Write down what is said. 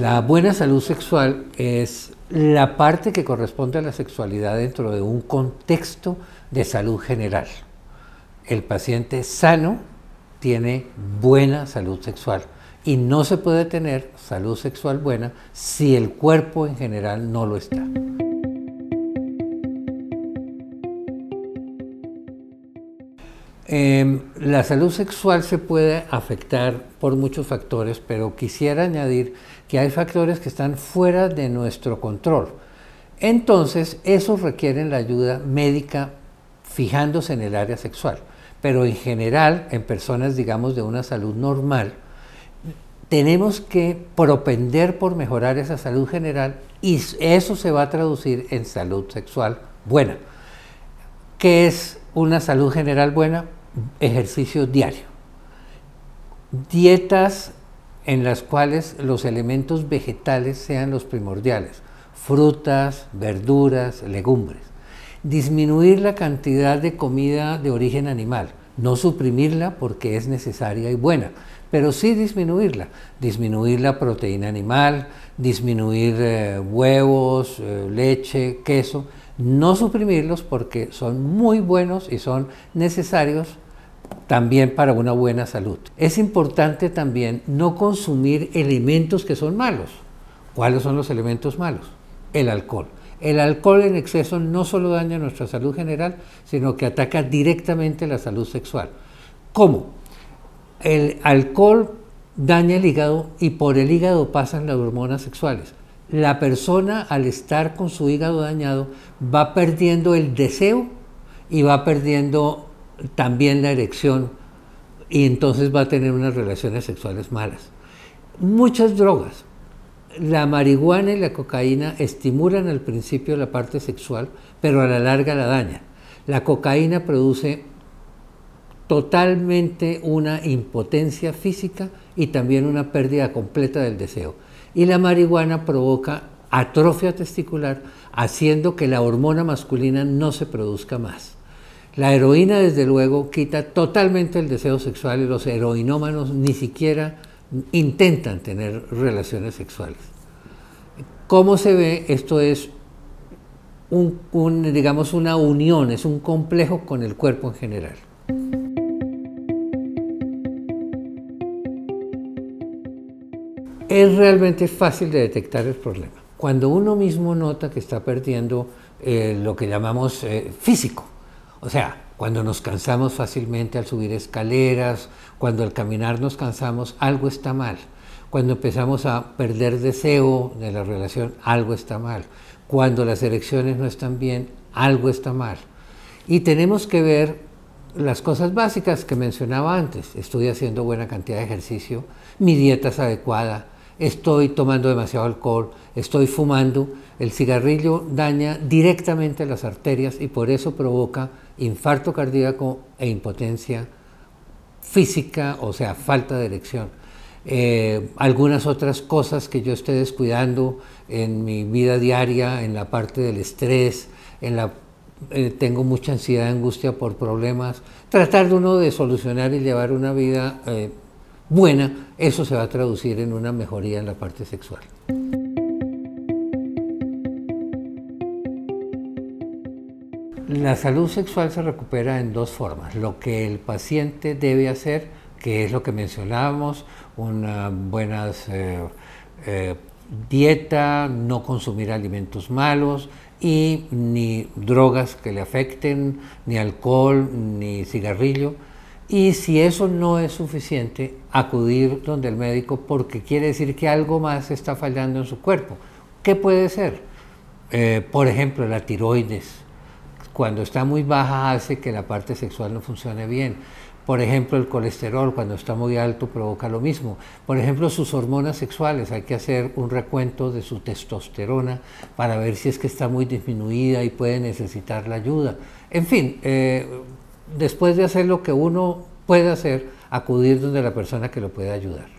La buena salud sexual es la parte que corresponde a la sexualidad dentro de un contexto de salud general. El paciente sano tiene buena salud sexual y no se puede tener salud sexual buena si el cuerpo en general no lo está. Em, la salud sexual se puede afectar por muchos factores, pero quisiera añadir que hay factores que están fuera de nuestro control. Entonces, esos requieren la ayuda médica fijándose en el área sexual. Pero en general, en personas, digamos, de una salud normal, tenemos que propender por mejorar esa salud general y eso se va a traducir en salud sexual buena. ¿Qué es una salud general buena? ejercicio diario, dietas en las cuales los elementos vegetales sean los primordiales, frutas, verduras, legumbres, disminuir la cantidad de comida de origen animal, no suprimirla porque es necesaria y buena, pero sí disminuirla, disminuir la proteína animal, disminuir eh, huevos, eh, leche, queso, no suprimirlos porque son muy buenos y son necesarios también para una buena salud. Es importante también no consumir elementos que son malos. ¿Cuáles son los elementos malos? El alcohol. El alcohol en exceso no solo daña nuestra salud general, sino que ataca directamente la salud sexual. ¿Cómo? El alcohol daña el hígado y por el hígado pasan las hormonas sexuales. La persona al estar con su hígado dañado va perdiendo el deseo y va perdiendo también la erección y entonces va a tener unas relaciones sexuales malas. Muchas drogas, la marihuana y la cocaína estimulan al principio la parte sexual, pero a la larga la daña La cocaína produce totalmente una impotencia física y también una pérdida completa del deseo. Y la marihuana provoca atrofia testicular, haciendo que la hormona masculina no se produzca más. La heroína, desde luego, quita totalmente el deseo sexual y los heroinómanos ni siquiera intentan tener relaciones sexuales. ¿Cómo se ve? Esto es digamos, una unión, es un complejo con el cuerpo en general. Es realmente fácil de detectar el problema. Cuando uno mismo nota que está perdiendo eh, lo que llamamos eh, físico, o sea, cuando nos cansamos fácilmente al subir escaleras, cuando al caminar nos cansamos, algo está mal. Cuando empezamos a perder deseo de la relación, algo está mal. Cuando las elecciones no están bien, algo está mal. Y tenemos que ver las cosas básicas que mencionaba antes. Estoy haciendo buena cantidad de ejercicio, mi dieta es adecuada, estoy tomando demasiado alcohol, estoy fumando. El cigarrillo daña directamente las arterias y por eso provoca infarto cardíaco e impotencia física, o sea, falta de erección. Eh, algunas otras cosas que yo estoy descuidando en mi vida diaria, en la parte del estrés, en la eh, tengo mucha ansiedad, angustia por problemas, tratar de uno de solucionar y llevar una vida eh, buena, eso se va a traducir en una mejoría en la parte sexual. La salud sexual se recupera en dos formas, lo que el paciente debe hacer, que es lo que mencionábamos, ...una buena eh, eh, dieta, no consumir alimentos malos y ni drogas que le afecten, ni alcohol, ni cigarrillo y si eso no es suficiente, acudir donde el médico porque quiere decir que algo más está fallando en su cuerpo. ¿Qué puede ser? Eh, por ejemplo, la tiroides. Cuando está muy baja hace que la parte sexual no funcione bien. Por ejemplo, el colesterol cuando está muy alto provoca lo mismo. Por ejemplo, sus hormonas sexuales. Hay que hacer un recuento de su testosterona para ver si es que está muy disminuida y puede necesitar la ayuda. En fin, eh, después de hacer lo que uno puede hacer, acudir donde la persona que lo puede ayudar.